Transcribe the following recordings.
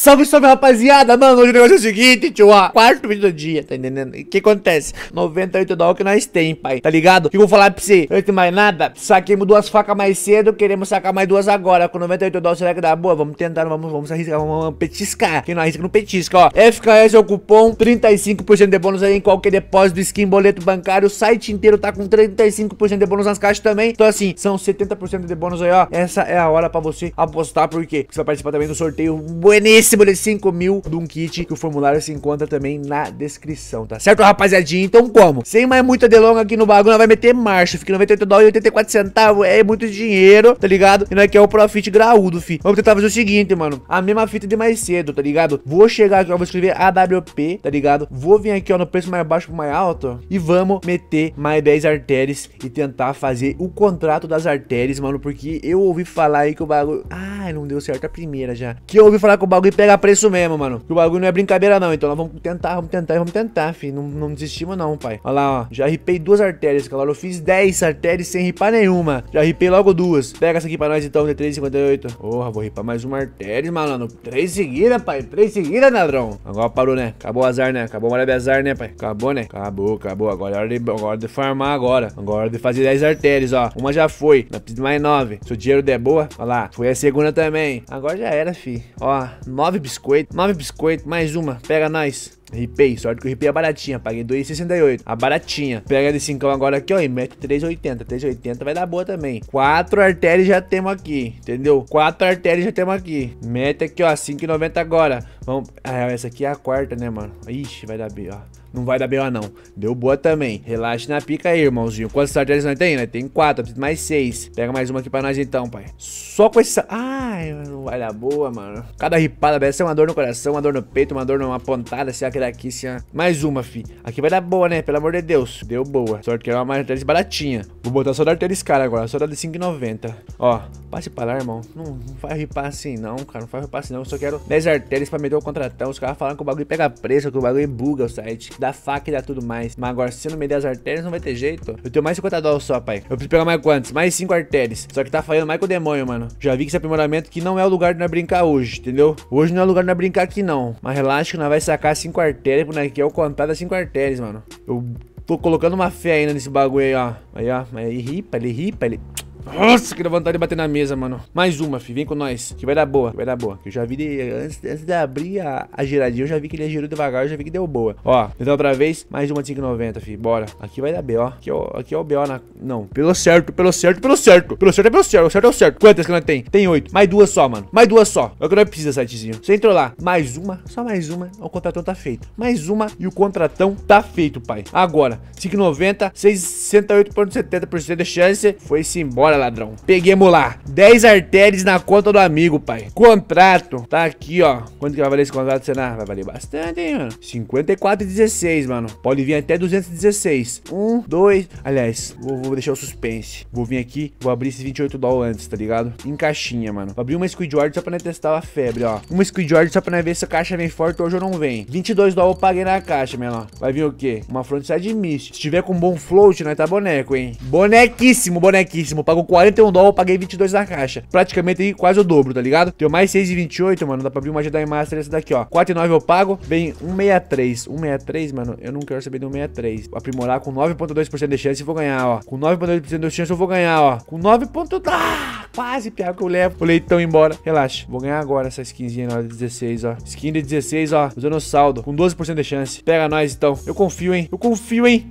Salve, salve, rapaziada! Mano, hoje o negócio é o seguinte, tio, ó. Quarto vídeo do dia, tá entendendo? O que acontece? 98 dólares que nós tem, pai, tá ligado? O que eu vou falar pra você? Antes de mais nada, saquemos duas facas mais cedo, queremos sacar mais duas agora. Com 98 dólares, será que dá boa? Vamos tentar, vamos, vamos arriscar, vamos, vamos petiscar. Quem não arrisca, não petisca, ó. FKS é o cupom, 35% de bônus aí em qualquer depósito, skin, boleto bancário. O site inteiro tá com 35% de bônus nas caixas também. Então, assim, são 70% de bônus aí, ó. Essa é a hora pra você apostar, porque você vai participar também do sorteio Buenísimo! caríssimo de 5 mil de um kit que o formulário se encontra também na descrição, tá certo, rapaziadinha? Então como? Sem mais muita delonga aqui no bagulho, vai meter marcha, fica 98 dólares e 84 centavos, é muito dinheiro, tá ligado? E não é que é o profit graúdo, fi. Vamos tentar fazer o seguinte, mano, a mesma fita de mais cedo, tá ligado? Vou chegar aqui, ó, vou escrever AWP, tá ligado? Vou vir aqui, ó, no preço mais baixo pro mais alto, e vamos meter mais 10 artérias e tentar fazer o contrato das artérias, mano, porque eu ouvi falar aí que o bagulho... Ai, não deu certo a primeira já. Que eu ouvi falar que o bagulho pegar preço mesmo, mano. Que o bagulho não é brincadeira, não. Então nós vamos tentar, vamos tentar e vamos tentar, filho. Não, não desistimos, não, pai. Olha lá, ó. Já ripei duas artérias, cara. Eu fiz 10 artérias sem ripar nenhuma. Já ripei logo duas. Pega essa aqui pra nós, então, de 3,58. Porra, vou ripar mais uma artéria, malandro. Três seguidas, pai. Três seguidas, ladrão. Agora parou, né? Acabou o azar, né? Acabou o maravilha azar, né, pai? Acabou, né? Acabou, acabou. Agora é hora de, agora é de farmar agora. Agora é hora de fazer 10 artérias, ó. Uma já foi. Não precisa mais 9. Se o dinheiro der boa, olha lá. Foi a segunda também. Agora já era, fi. Ó, nove biscoitos, nove biscoitos, mais uma, pega nós. Ripei, sorte que eu ripei a é baratinha, paguei 2,68, a baratinha. Pega de 5 agora aqui, ó, e mete 3,80, 3,80 vai dar boa também. Quatro artérias já temos aqui, entendeu? Quatro artérias já temos aqui. Mete aqui, ó, 5,90 agora. Vamos, ah, essa aqui é a quarta, né, mano? Ixi, vai dar B, ó. Não vai dar B.O. não. Deu boa também. Relaxa na pica aí, irmãozinho. Quantas artérias nós tem? Nós né? tem quatro, preciso mais seis. Pega mais uma aqui pra nós então, pai. Só com essa... Ai, não vai dar boa, mano. Cada ripada dessa é uma dor no coração, uma dor no peito, uma dor numa pontada, se aquela daqui, se a... Mais uma, fi. Aqui vai dar boa, né? Pelo amor de Deus. Deu boa. Sorte que era é uma artéria baratinha. Vou botar só da artéria cara agora, só da de 5,90. Ó, passe pra lá, irmão. Não, não faz ripar assim não, cara. Não faz ripar assim não. Eu só quero 10 artérias pra meter o contratão. Os caras falam que o bagulho pega preço, que o bagulho buga o site dá faca e dá tudo mais. Mas agora, se eu não me der as artérias, não vai ter jeito. Eu tenho mais 50 dólares só, pai. Eu preciso pegar mais quantos? Mais 5 artérias. Só que tá falhando mais com o demônio, mano. Já vi que esse aprimoramento aqui não é o lugar de nós brincar hoje, entendeu? Hoje não é o lugar de nós brincar aqui, não. Mas relaxa que nós vai sacar 5 artérias, porque aqui é o contado das 5 artérias, mano. Eu tô colocando uma fé ainda nesse bagulho aí, ó. Aí, ó. Ele ripa, ele ripa, ele... Nossa, que dá vontade de bater na mesa, mano. Mais uma, fi. Vem com nós. Que vai dar boa. Que vai dar boa. Que eu já vi de... antes, antes, de abrir a, a giradinha, eu já vi que ele girou devagar. Eu já vi que deu boa. Ó, então outra vez, mais uma de 5,90, fi. Bora. Aqui vai dar B, ó. Aqui é o, aqui é o ó. Na... Não. Pelo certo, pelo certo, pelo certo. Pelo certo é pelo certo. O certo é o certo. Quantas que nós tem? Tem oito. Mais duas só, mano. Mais duas só. É o que nós precisa, sitezinho. Você entrou lá. Mais uma. Só mais uma. O contratão tá feito. Mais uma e o contratão tá feito, pai. Agora, 5,90, 68,70% de chance. Foi-se embora ladrão. Peguemos lá. 10 artérias na conta do amigo, pai. Contrato. Tá aqui, ó. Quanto que vai valer esse contrato, Senar? Vai valer bastante, hein, mano. 54,16, mano. Pode vir até 216. Um, dois... Aliás, vou, vou, deixar o suspense. Vou vir aqui, vou abrir esses 28 dólares antes, tá ligado? Em caixinha, mano. Vou abrir uma Squidward só pra nós testar a febre, ó. Uma Squidward só pra nós ver se a caixa vem forte hoje ou não vem. 22 dólares eu paguei na caixa, menor. Vai vir o quê? Uma frontside miss. Se tiver com bom float, nós tá boneco, hein? Bonequíssimo, bonequíssimo. Pagou pagou 41 dólares, eu paguei 22 na caixa. Praticamente aí quase o dobro, tá ligado? Tenho mais 6,28, mano. Dá pra abrir uma Jedi Master essa daqui, ó. 4,9 eu pago. Vem 1,63. 1,63, mano. Eu não quero saber de 1,63. Aprimorar com 9,2% de chance eu vou ganhar, ó. Com 9,2% de chance eu vou ganhar, ó. Com 9. Ah, quase, pior que eu levo. O leitão embora. Relaxa. Vou ganhar agora essa skinzinha na hora de 16, ó. Skin de 16, ó. Usando o saldo. Com 12% de chance. Pega nós, então. Eu confio, hein. Eu confio, hein.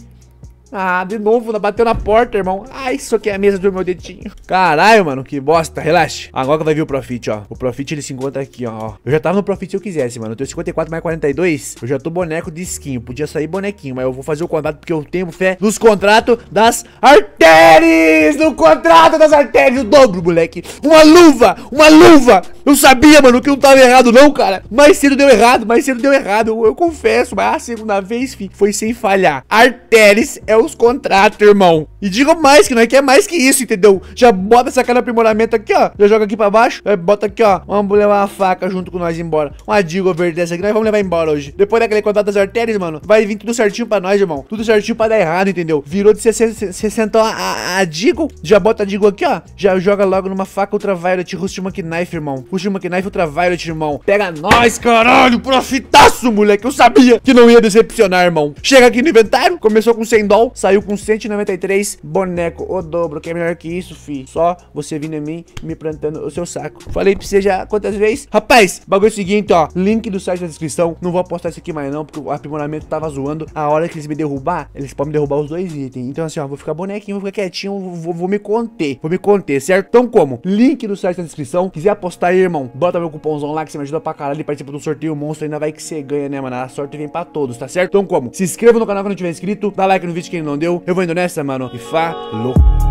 Ah, de novo, né? bateu na porta, irmão. Ah, isso aqui é a mesa do meu dedinho. Caralho, mano, que bosta. Relaxa. Agora que vai vir o Profit, ó. O Profit, ele se encontra aqui, ó. Eu já tava no Profit se eu quisesse, mano. Eu tenho 54 mais 42. Eu já tô boneco de skin. Eu podia sair bonequinho, mas eu vou fazer o contrato porque eu tenho fé nos contratos das artérias. No contrato das artérias. O dobro, moleque. Uma luva. Uma luva. Eu sabia, mano, que não tava errado não, cara. Mais cedo deu errado, mais cedo deu errado. Eu, eu confesso, mas a segunda vez, fi, foi sem falhar. Arteris é os contratos, irmão. E digo mais, que nós é, é mais que isso, entendeu? Já bota essa cara aprimoramento aqui, ó. Já joga aqui pra baixo. Aí bota aqui, ó. Vamos levar uma faca junto com nós embora. Uma digo verde dessa aqui, nós vamos levar embora hoje. Depois daquele contato das artérias, mano, vai vir tudo certinho pra nós, irmão. Tudo certinho pra dar errado, entendeu? Virou de 60, a, a, a digo. Já bota a digo aqui, ó. Já joga logo numa faca ultraviolet Rusty Monkey Knife, irmão curtiu o McKnife Ultraviolet, irmão. Pega nós, caralho, profitaço, moleque. Eu sabia que não ia decepcionar, irmão. Chega aqui no inventário, começou com 100 doll, saiu com 193 boneco. O dobro, que é melhor que isso, fi. Só você vindo a mim, me plantando o seu saco. Falei pra você já quantas vezes? Rapaz, bagulho é o seguinte, ó. Link do site na descrição. Não vou apostar isso aqui mais não, porque o aprimoramento tava zoando. A hora que eles me derrubar, eles podem me derrubar os dois itens. Então assim, ó, vou ficar bonequinho, vou ficar quietinho, vou, vou me conter. Vou me conter, certo? Então como? Link do site na descrição. Quiser apostar aí, irmão, bota meu cupomzão lá que você me ajuda pra caralho. Participa do sorteio monstro, ainda vai que você ganha, né, mano? A sorte vem pra todos, tá certo? Então como? Se inscreva no canal se não tiver inscrito, dá like no vídeo que não deu. Eu vou indo nessa, mano. E falou!